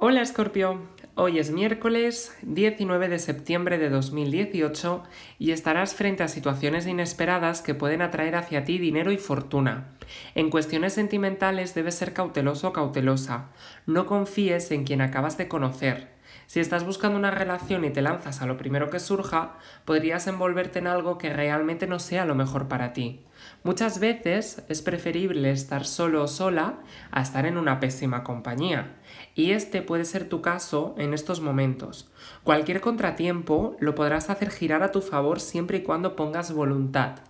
Hola Escorpio, hoy es miércoles 19 de septiembre de 2018 y estarás frente a situaciones inesperadas que pueden atraer hacia ti dinero y fortuna. En cuestiones sentimentales debes ser cauteloso o cautelosa. No confíes en quien acabas de conocer. Si estás buscando una relación y te lanzas a lo primero que surja, podrías envolverte en algo que realmente no sea lo mejor para ti. Muchas veces es preferible estar solo o sola a estar en una pésima compañía. Y este puede ser tu caso en estos momentos. Cualquier contratiempo lo podrás hacer girar a tu favor siempre y cuando pongas voluntad.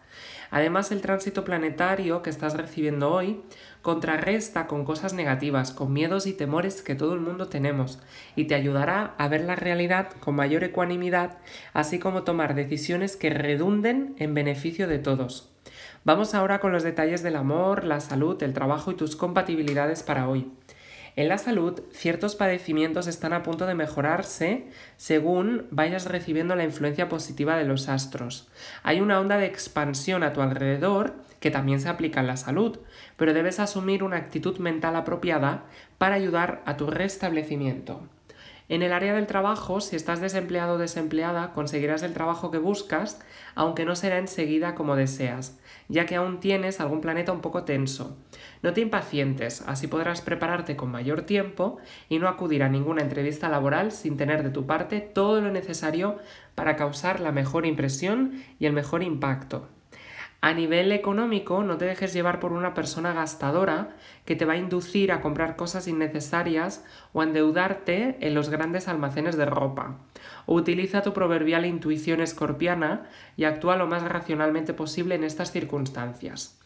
Además, el tránsito planetario que estás recibiendo hoy contrarresta con cosas negativas, con miedos y temores que todo el mundo tenemos, y te ayudará a ver la realidad con mayor ecuanimidad, así como tomar decisiones que redunden en beneficio de todos. Vamos ahora con los detalles del amor, la salud, el trabajo y tus compatibilidades para hoy. En la salud, ciertos padecimientos están a punto de mejorarse según vayas recibiendo la influencia positiva de los astros. Hay una onda de expansión a tu alrededor que también se aplica en la salud, pero debes asumir una actitud mental apropiada para ayudar a tu restablecimiento. En el área del trabajo, si estás desempleado o desempleada, conseguirás el trabajo que buscas, aunque no será enseguida como deseas, ya que aún tienes algún planeta un poco tenso. No te impacientes, así podrás prepararte con mayor tiempo y no acudir a ninguna entrevista laboral sin tener de tu parte todo lo necesario para causar la mejor impresión y el mejor impacto. A nivel económico, no te dejes llevar por una persona gastadora que te va a inducir a comprar cosas innecesarias o a endeudarte en los grandes almacenes de ropa. Utiliza tu proverbial intuición escorpiana y actúa lo más racionalmente posible en estas circunstancias.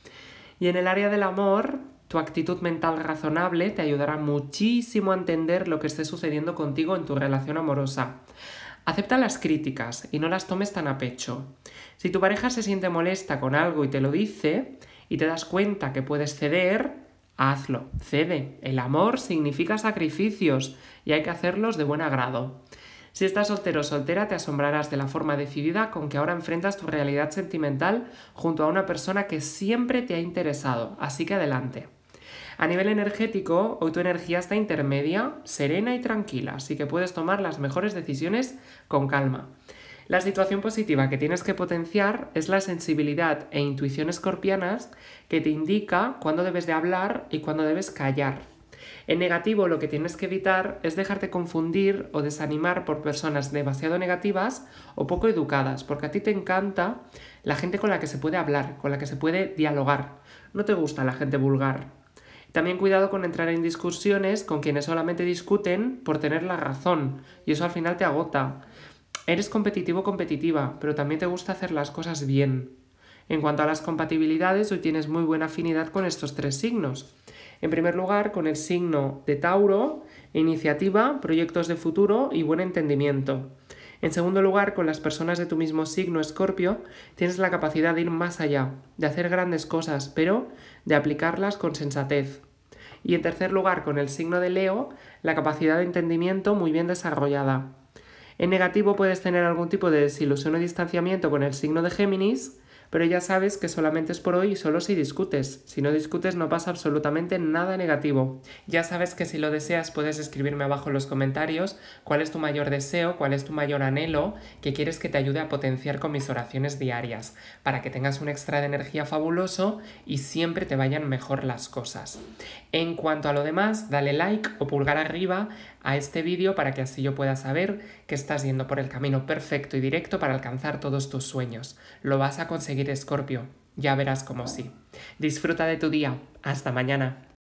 Y en el área del amor, tu actitud mental razonable te ayudará muchísimo a entender lo que esté sucediendo contigo en tu relación amorosa. Acepta las críticas y no las tomes tan a pecho. Si tu pareja se siente molesta con algo y te lo dice y te das cuenta que puedes ceder, hazlo, cede. El amor significa sacrificios y hay que hacerlos de buen agrado. Si estás soltero o soltera, te asombrarás de la forma decidida con que ahora enfrentas tu realidad sentimental junto a una persona que siempre te ha interesado, así que adelante. A nivel energético, hoy tu energía está intermedia, serena y tranquila, así que puedes tomar las mejores decisiones con calma. La situación positiva que tienes que potenciar es la sensibilidad e intuición escorpianas que te indica cuándo debes de hablar y cuándo debes callar. En negativo lo que tienes que evitar es dejarte confundir o desanimar por personas demasiado negativas o poco educadas, porque a ti te encanta la gente con la que se puede hablar, con la que se puede dialogar. No te gusta la gente vulgar, también cuidado con entrar en discusiones con quienes solamente discuten por tener la razón, y eso al final te agota. Eres competitivo competitiva, pero también te gusta hacer las cosas bien. En cuanto a las compatibilidades, hoy tienes muy buena afinidad con estos tres signos. En primer lugar, con el signo de Tauro, iniciativa, proyectos de futuro y buen entendimiento. En segundo lugar, con las personas de tu mismo signo escorpio, tienes la capacidad de ir más allá, de hacer grandes cosas, pero de aplicarlas con sensatez. Y en tercer lugar, con el signo de Leo, la capacidad de entendimiento muy bien desarrollada. En negativo puedes tener algún tipo de desilusión o distanciamiento con el signo de Géminis, pero ya sabes que solamente es por hoy y solo si discutes. Si no discutes no pasa absolutamente nada negativo. Ya sabes que si lo deseas puedes escribirme abajo en los comentarios cuál es tu mayor deseo, cuál es tu mayor anhelo que quieres que te ayude a potenciar con mis oraciones diarias, para que tengas un extra de energía fabuloso y siempre te vayan mejor las cosas. En cuanto a lo demás, dale like o pulgar arriba a este vídeo para que así yo pueda saber que estás yendo por el camino perfecto y directo para alcanzar todos tus sueños. Lo vas a conseguir de Escorpio. Ya verás como sí. Disfruta de tu día. Hasta mañana.